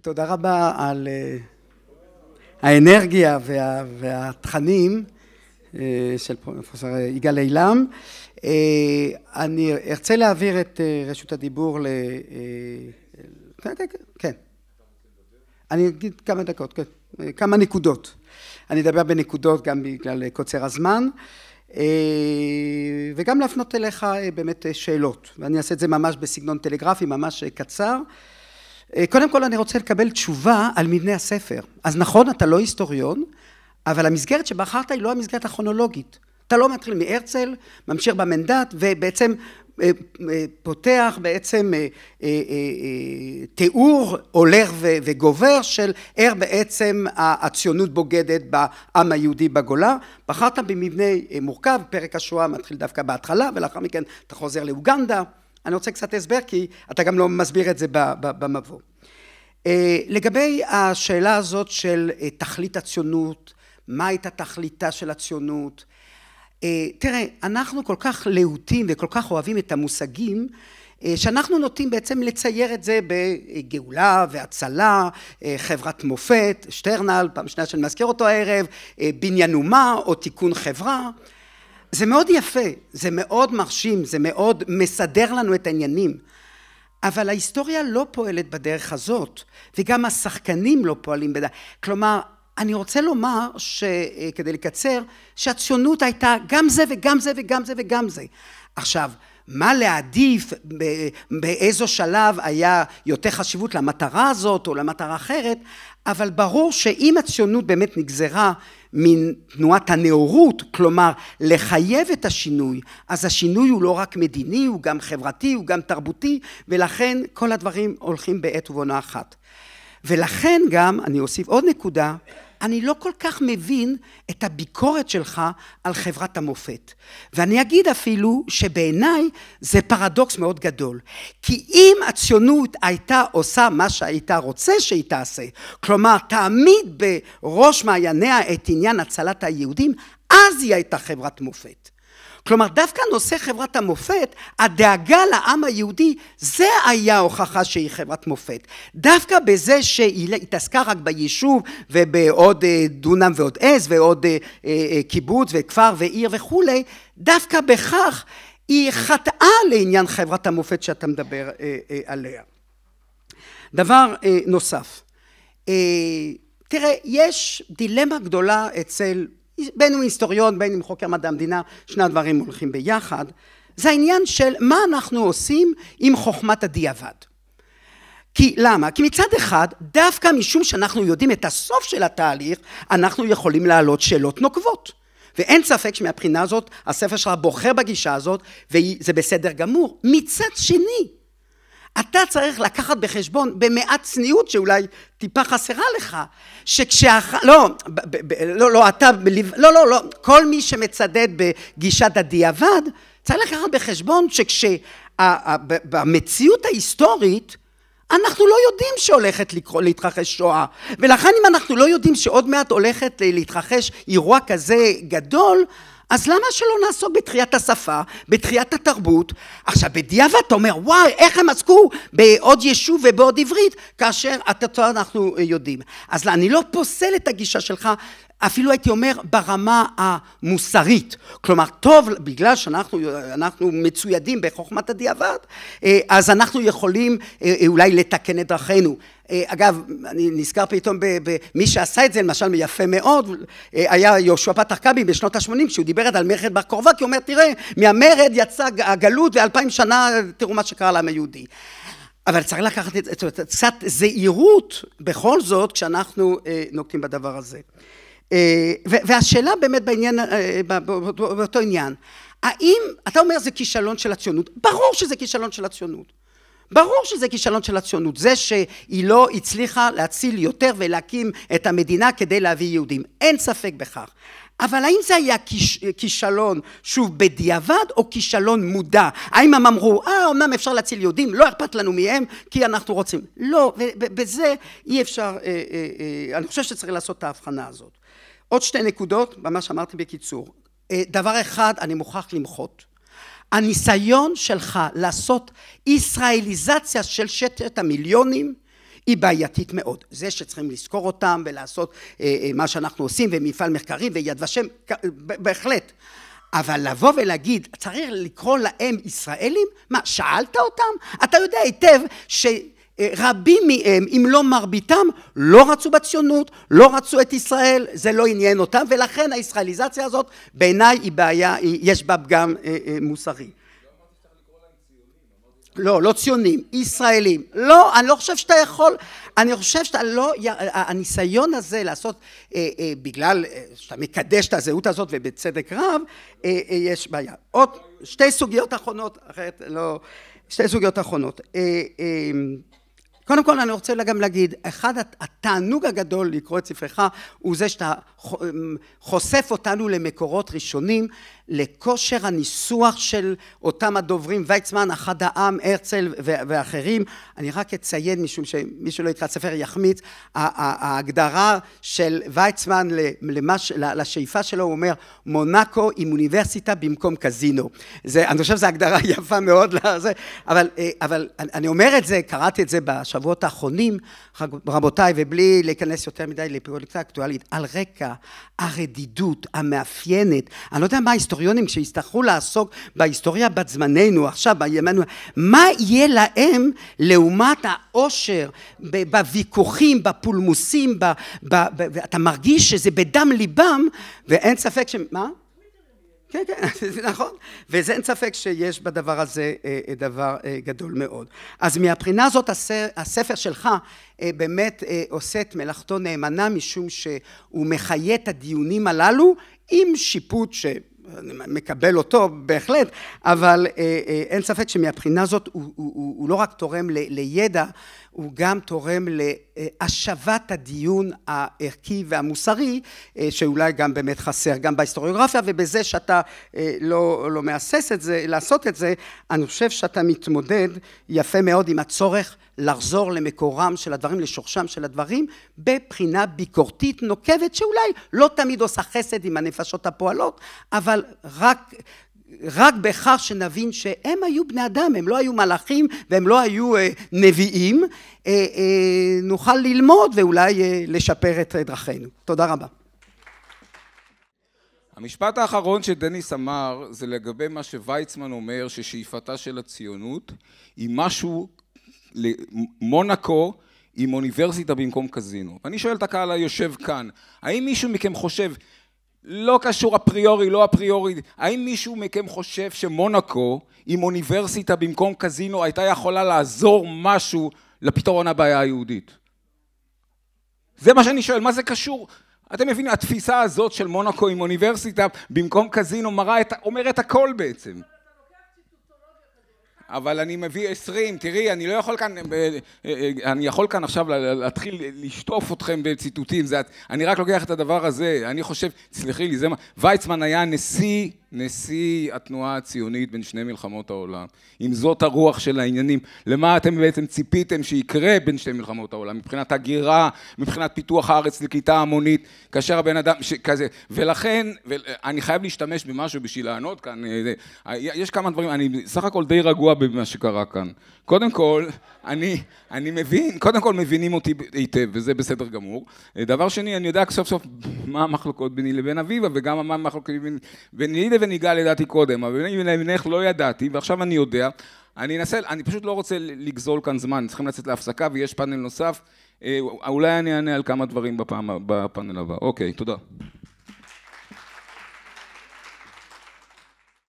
תודה רבה על אה, האנרגיה וה, והתכנים אה, של פרופסור יגאל אילם. אה, אני ארצה להעביר את רשות הדיבור ל... כן, כן. אני אגיד כמה דקות, כן. כמה נקודות. אני אדבר בנקודות גם בגלל קוצר הזמן. וגם להפנות אליך באמת שאלות, ואני אעשה את זה ממש בסגנון טלגרפי, ממש קצר. אה, קודם כל אני רוצה לקבל תשובה על מבנה הספר. אז נכון, אתה לא היסטוריון, אבל המסגרת שבחרת היא לא המסגרת הכרונולוגית. אתה לא מתחיל מהרצל, ממשיך במנדט, ובעצם אה, אה, פותח בעצם תיאור הולך וגובר של איך בעצם הציונות בוגדת בעם היהודי בגולה. בחרת במבנה מורכב, פרק השואה מתחיל דווקא בהתחלה, ולאחר מכן אתה חוזר לאוגנדה. אני רוצה קצת הסבר, כי אתה גם לא מסביר את זה במבוא. אה, לגבי השאלה הזאת של אה, תכלית הציונות, מה הייתה תכליתה של הציונות, אה, תראה, אנחנו כל כך להוטים וכל כך אוהבים את המושגים, שאנחנו נוטים בעצם לצייר את זה בגאולה והצלה, חברת מופת, שטרנל, פעם שנייה שאני מזכיר אותו הערב, בניין אומה או תיקון חברה. זה מאוד יפה, זה מאוד מרשים, זה מאוד מסדר לנו את העניינים. אבל ההיסטוריה לא פועלת בדרך הזאת, וגם השחקנים לא פועלים בדרך. כלומר, אני רוצה לומר, ש... אה, כדי לקצר, שהציונות הייתה גם זה וגם זה וגם זה וגם זה. עכשיו, מה להעדיף, באיזו שלב היה יותר חשיבות למטרה הזאת או למטרה אחרת, אבל ברור שאם הציונות באמת נגזרה תנועת הנאורות, כלומר לחייב את השינוי, אז השינוי הוא לא רק מדיני, הוא גם חברתי, הוא גם תרבותי, ולכן כל הדברים הולכים בעת ובעונה אחת. ולכן גם, אני אוסיף עוד נקודה, אני לא כל כך מבין את הביקורת שלך על חברת המופת. ואני אגיד אפילו שבעיניי זה פרדוקס מאוד גדול. כי אם הציונות הייתה עושה מה שהייתה רוצה שהיא תעשה, כלומר תעמיד בראש מעייניה את עניין הצלת היהודים, אז היא הייתה חברת מופת. כלומר, דווקא נושא חברת המופת, הדאגה לעם היהודי, זה היה ההוכחה שהיא חברת מופת. דווקא בזה שהיא התעסקה רק ביישוב ובעוד אה, דונם ועוד עז ועוד אה, אה, קיבוץ וכפר ועיר וכולי, דווקא בכך היא חטאה לעניין חברת המופת שאתה מדבר עליה. דבר נוסף, תראה, יש דילמה גדולה אצל בין אם היסטוריון, בין אם חוקר מדע המדינה, שני הדברים הולכים ביחד, זה העניין של מה אנחנו עושים עם חוכמת הדיעבד. כי למה? כי מצד אחד, דווקא משום שאנחנו יודעים את הסוף של התהליך, אנחנו יכולים להעלות שאלות נוקבות. ואין ספק שמבחינה הזאת, הספר שלך בוחר בגישה הזאת, וזה בסדר גמור. מצד שני, אתה צריך לקחת בחשבון, במעט צניעות שאולי טיפה חסרה לך, שכשה... לא, ב, ב, לא, לא, אתה, לא, לא, לא, כל מי שמצדד בגישת הדיעבד, צריך לקחת בחשבון שכשבמציאות ההיסטורית, אנחנו לא יודעים שהולכת להתרחש שואה, ולכן אם אנחנו לא יודעים שעוד מעט הולכת להתרחש אירוע כזה גדול, אז למה שלא נעסוק בתחיית השפה, בתחיית התרבות? עכשיו, בדיעבד אתה אומר, וואי, איך הם עסקו בעוד יישוב ובעוד עברית, כאשר את התורה אנחנו יודעים. אז אני לא פוסל את הגישה שלך אפילו הייתי אומר ברמה המוסרית. כלומר, טוב, בגלל שאנחנו מצוידים בחוכמת הדיעבד, אה, אז אנחנו יכולים אה, אה, אולי לתקן את דרכינו. אגב, אני נזכר פתאום במי שעשה את זה, למשל, יפה מאוד, היה יהושע פתח כבי בשנות ה-80, כשהוא דיבר על מרד בר כוכבא, כי הוא אומר, תראה, מהמרד יצא הגלות, ואלפיים שנה, תראו מה שקרה לעם היהודי. אבל צריך לקחת את, זה, קצת זהירות בכל זאת כשאנחנו נוקטים בדבר הזה. אה, והשאלה באמת בעניין, אה, באותו עניין, האם, אתה אומר זה כישלון של הציונות, ברור שזה כישלון של הציונות. ברור שזה כישלון של הציונות, זה שהיא לא הצליחה להציל יותר ולהקים את המדינה כדי להביא יהודים, אין ספק בכך. אבל האם זה היה כיש, כישלון, שוב, בדיעבד, או כישלון מודע? האם הם אמרו, אה, אמנם אפשר להציל יהודים, לא אכפת לנו מהם, כי אנחנו רוצים. לא, ובזה אי אפשר, אה, אה, אה, אני חושב שצריך לעשות את ההבחנה הזאת. עוד שתי נקודות, ממש שאמרתי בקיצור. אה, דבר אחד, אני מוכרח למחות. הניסיון שלך לעשות ישראליזציה של שטת המיליונים, היא בעייתית מאוד. זה שצריכים לזכור אותם ולעשות אה, אה, מה שאנחנו עושים ומפעל מחקרי ויד ושם, בהחלט. אבל לבוא ולהגיד, צריך לקרוא להם ישראלים? מה, שאלת אותם? אתה יודע היטב ש... רבים מהם, אם לא מרביתם, לא רצו בציונות, לא רצו את ישראל, זה לא עניין אותם, ולכן הישראליזציה הזאת בעיניי היא בעיה, יש בה פגם אה, אה, מוסרי. לא, לא ציונים, ישראלים. לא, אני לא חושב שאתה יכול, אני חושב שאתה לא, הניסיון הזה לעשות, אה, אה, בגלל אה, שאתה מקדש את הזהות הזאת ובצדק רב, אה, אה, יש בעיה. עוד שתי סוגיות אחרונות, אחרת לא, שתי סוגיות אחרונות. אה, אה, קודם כל אני רוצה גם להגיד, אחד התענוג הגדול לקרוא את ספריך הוא זה שאתה אה, חושף אותנו למקורות ראשונים לכושר הניסוח של אותם הדוברים, ויצמן, אחד העם, הרצל ואחרים. אני רק אציין, משום שמי שלא יקרא ספר יחמיץ, ההגדרה של ויצמן למש, לשאיפה שלו, הוא אומר, מונאקו עם אוניברסיטה במקום קזינו. זה, אני חושב שזו הגדרה יפה מאוד לזה, אבל, אה, אבל אני אומר את זה, קראתי את זה בשבועות האחרונים, רבותיי, ובלי להיכנס יותר מדי לפרוליקציה אקטואלית, על רקע הרדידות המאפיינת, אני לא יודע מה ההיסטוריה היסטוריונים כשיצטרכו לעסוק בהיסטוריה בת זמננו עכשיו בימינו מה יהיה להם לעומת העושר בוויכוחים בפולמוסים ב, ב, ב, ב, אתה מרגיש שזה בדם ליבם ואין ספק ש... מה? כן, כן, נכון. וזה אין ספק שיש בדבר הזה אה, אה, דבר אה, גדול מאוד. אז מהבחינה הזאת הספר שלך באמת עושה את מלאכתו נאמנה, משום שהוא מחיה את הדיונים הללו עם שיפוט ש... אני מקבל אותו בהחלט, אבל אה, אה, אין ספק שמבחינה זאת הוא, הוא, הוא, הוא לא רק תורם ל, לידע, הוא גם תורם להשבת אה, הדיון הערכי והמוסרי, שאולי גם באמת חסר, גם בהיסטוריוגרפיה, ובזה שאתה לא, לא מהסס את זה, לעשות את זה, אני חושב שאתה מתמודד יפה מאוד עם הצורך לחזור למקורם של הדברים, לשורשם של הדברים, בבחינה ביקורתית נוקבת, שאולי לא תמיד עושה חסד עם הנפשות הפועלות, אבל רק רק בכך שנבין שהם היו בני אדם, הם לא היו מלאכים והם לא היו אה, נביאים, אה, אה, נוכל ללמוד ואולי אה, לשפר את דרכינו. תודה רבה. המשפט האחרון שדניס אמר זה לגבי מה שוויצמן אומר ששאיפתה של הציונות היא משהו למונקו עם אוניברסיטה במקום קזינו. ואני שואל את הקהל היושב כאן, האם מישהו מכם חושב, לא קשור אפריורי, לא אפריורי, האם מישהו מכם חושב שמונקו עם אוניברסיטה במקום קזינו הייתה יכולה לעזור משהו לפתרון הבעיה היהודית? זה מה שאני שואל, מה זה קשור? אתם מבינים, התפיסה הזאת של מונקו עם אוניברסיטה במקום קזינו מראה את, אומרת הכל בעצם. אבל אני מביא עשרים, תראי, אני לא יכול כאן, אה, אה, אני יכול כאן עכשיו להתחיל לשטוף אתכם בציטוטים, זה, אני רק לוקח את הדבר הזה, אני חושב, סלחי לי, זה מה, ויצמן היה נשיא נשיא התנועה הציונית בין שני מלחמות העולם, אם זאת הרוח של העניינים, למה אתם בעצם ציפיתם שיקרה בין שתי מלחמות העולם, מבחינת הגירה, מבחינת פיתוח הארץ לקליטה המונית, כאשר הבן אדם, ש... כזה, ולכן, אני חייב להשתמש במשהו בשביל לענות כאן, אה, יש כמה דברים, אני סך הכל די רגוע במה שקרה כאן. קודם כל, אני, אני מבין, קודם כל מבינים אותי היטב, וזה בסדר גמור. אה, דבר שני, אני יודע סוף סוף מה המחלוקות ביני לבין אביבה, וגם מה המחלוקות ביני, ביני מילא ונגע לדעתי קודם, אבל מילא לא ידעתי, ועכשיו אני יודע. אני אנסה, אני פשוט לא רוצה לגזול כאן זמן, צריכים לצאת להפסקה ויש פאנל נוסף. אה, אולי אני אענה על כמה דברים בפאנל הבא. אוקיי, תודה.